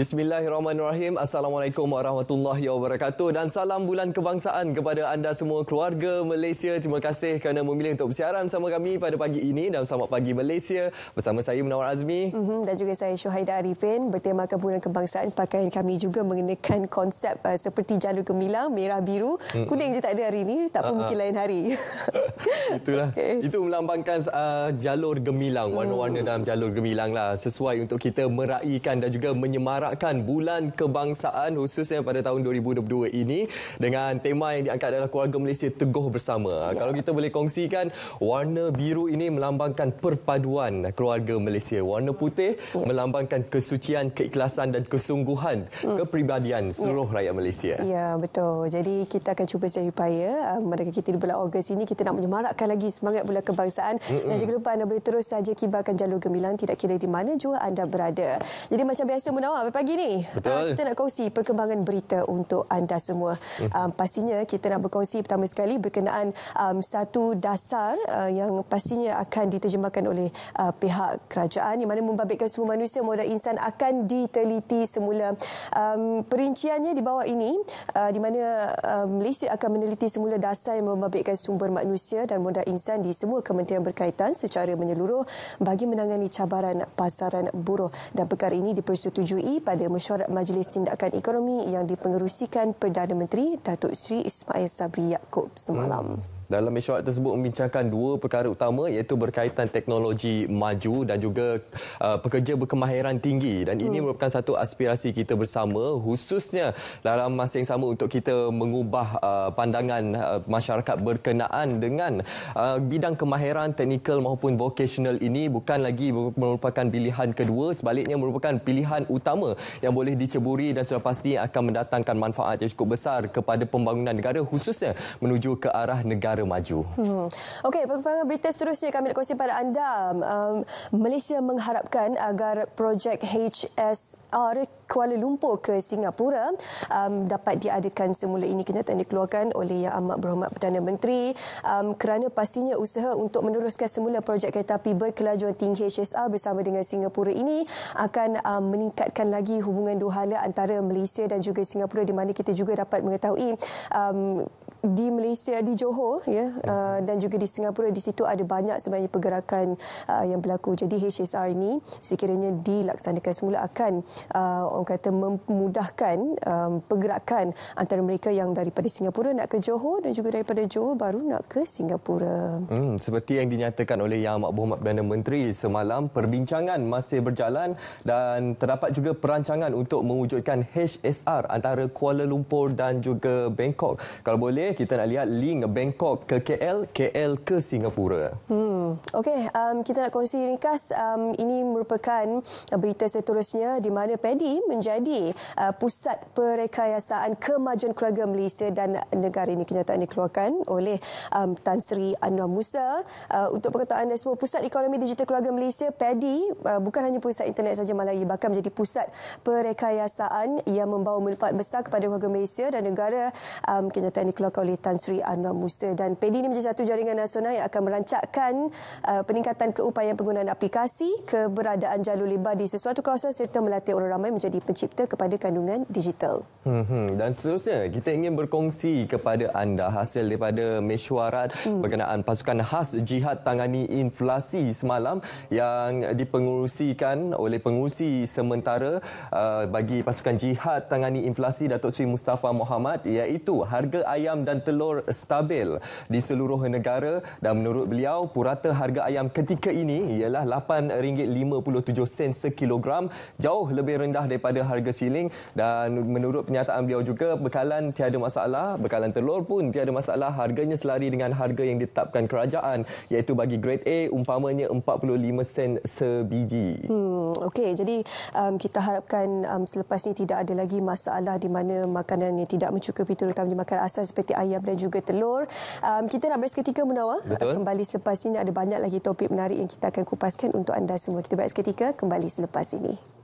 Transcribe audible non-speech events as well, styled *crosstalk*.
Bismillahirrahmanirrahim. Assalamualaikum warahmatullahi wabarakatuh dan salam bulan kebangsaan kepada anda semua keluarga Malaysia. Terima kasih kerana memilih untuk bersiaran sama kami pada pagi ini dan selamat pagi Malaysia bersama saya Munawar Azmi. Mm-hmm. Dan juga saya Syuhaida Arifin. Bertemakan bulan kebangsaan, pakaian kami juga mengenakan konsep uh, seperti jalur gemilang, merah biru. Mm-hmm. Kuning je tak ada hari ini, tak apa ah, ah. mungkin lain hari. *laughs* Itulah. Okay. Itu melambangkan uh, jalur gemilang, warna-warna mm. dalam jalur gemilang. Lah. Sesuai untuk kita meraihkan dan juga menyemarak merayakan bulan kebangsaan khususnya pada tahun 2022 ini dengan tema yang diangkat adalah keluarga Malaysia teguh bersama. Ya. Kalau kita boleh kongsikan warna biru ini melambangkan perpaduan keluarga Malaysia. Warna putih ya. melambangkan kesucian, keikhlasan dan kesungguhan hmm. ya. kepribadian seluruh ya. rakyat Malaysia. Ya, betul. Jadi kita akan cuba saya upaya uh, mereka kita di bulan Ogos ini kita nak menyemarakkan lagi semangat bulan kebangsaan. mm Dan jangan lupa anda boleh terus saja kibarkan jalur gemilang tidak kira di mana jua anda berada. Jadi macam biasa Munawar awal pagi ni. Betul. Ah, kita nak kongsi perkembangan berita untuk anda semua. Um, pastinya kita nak berkongsi pertama sekali berkenaan um, satu dasar uh, yang pastinya akan diterjemahkan oleh uh, pihak kerajaan yang mana membabitkan semua manusia, modal insan akan diteliti semula. Um, perinciannya di bawah ini uh, di mana um, Malaysia akan meneliti semula dasar yang membabitkan sumber manusia dan modal insan di semua kementerian berkaitan secara menyeluruh bagi menangani cabaran pasaran buruh dan perkara ini dipersetujui pada mesyuarat Majlis Tindakan Ekonomi yang dipengerusikan Perdana Menteri Datuk Seri Ismail Sabri Yaakob semalam. Hmm dalam mesyuarat tersebut membincangkan dua perkara utama iaitu berkaitan teknologi maju dan juga uh, pekerja berkemahiran tinggi dan hmm. ini merupakan satu aspirasi kita bersama khususnya dalam masa yang sama untuk kita mengubah uh, pandangan uh, masyarakat berkenaan dengan uh, bidang kemahiran teknikal maupun vocational ini bukan lagi merupakan pilihan kedua sebaliknya merupakan pilihan utama yang boleh diceburi dan sudah pasti akan mendatangkan manfaat yang cukup besar kepada pembangunan negara khususnya menuju ke arah negara negara maju. Hmm. Okey, perkembangan berita seterusnya kami nak kongsi pada anda. Um, Malaysia mengharapkan agar projek HSR Kuala Lumpur ke Singapura um, dapat diadakan semula ini kenyataan dikeluarkan oleh Yang Amat Berhormat Perdana Menteri um, kerana pastinya usaha untuk meneruskan semula projek kereta api berkelajuan tinggi HSR bersama dengan Singapura ini akan um, meningkatkan lagi hubungan dua hala antara Malaysia dan juga Singapura di mana kita juga dapat mengetahui um, di Malaysia di Johor ya, ya. Uh, dan juga di Singapura di situ ada banyak sebenarnya pergerakan uh, yang berlaku jadi HSR ini sekiranya dilaksanakan semula akan uh, orang kata memudahkan um, pergerakan antara mereka yang daripada Singapura nak ke Johor dan juga daripada Johor baru nak ke Singapura hmm, seperti yang dinyatakan oleh Yang Amat Berhormat Perdana Menteri semalam perbincangan masih berjalan dan terdapat juga perancangan untuk mewujudkan HSR antara Kuala Lumpur dan juga Bangkok kalau boleh kita nak lihat link Bangkok ke KL, KL ke Singapura. Hmm. Okey, um, kita nak kongsi ringkas. Um, ini merupakan berita seterusnya di mana Paddy menjadi uh, pusat perekayasaan kemajuan keluarga Malaysia dan negara ini kenyataan dikeluarkan oleh um, Tan Sri Anwar Musa. Uh, untuk perkataan anda semua, pusat ekonomi digital keluarga Malaysia, Paddy uh, bukan hanya pusat internet saja Malaysia bahkan menjadi pusat perekayasaan yang membawa manfaat besar kepada keluarga Malaysia dan negara um, kenyataan dikeluarkan oleh Tan Sri Anwar Musa dan PD ini menjadi satu jaringan nasional yang akan merancakkan uh, peningkatan keupayaan penggunaan aplikasi, keberadaan jalur lebar di sesuatu kawasan serta melatih orang ramai menjadi pencipta kepada kandungan digital. Hmm, dan seterusnya, kita ingin berkongsi kepada anda hasil daripada mesyuarat hmm. berkenaan pasukan khas jihad tangani inflasi semalam yang dipengurusikan oleh pengurusi sementara uh, bagi pasukan jihad tangani inflasi Datuk Sri Mustafa Muhammad iaitu harga ayam dan dan telur stabil di seluruh negara dan menurut beliau purata harga ayam ketika ini ialah RM8.57 sen sekilogram jauh lebih rendah daripada harga siling dan menurut pernyataan beliau juga bekalan tiada masalah bekalan telur pun tiada masalah harganya selari dengan harga yang ditetapkan kerajaan iaitu bagi grade A umpamanya 45 sen sebiji. Hmm, Okey, jadi um, kita harapkan um, selepas ini tidak ada lagi masalah di mana makanan yang tidak mencukupi terutamanya makanan asas seperti ayam dan juga telur. Um, kita nak break seketika menawa. Betul. Kembali selepas ini ada banyak lagi topik menarik yang kita akan kupaskan untuk anda semua. Kita break seketika kembali selepas ini.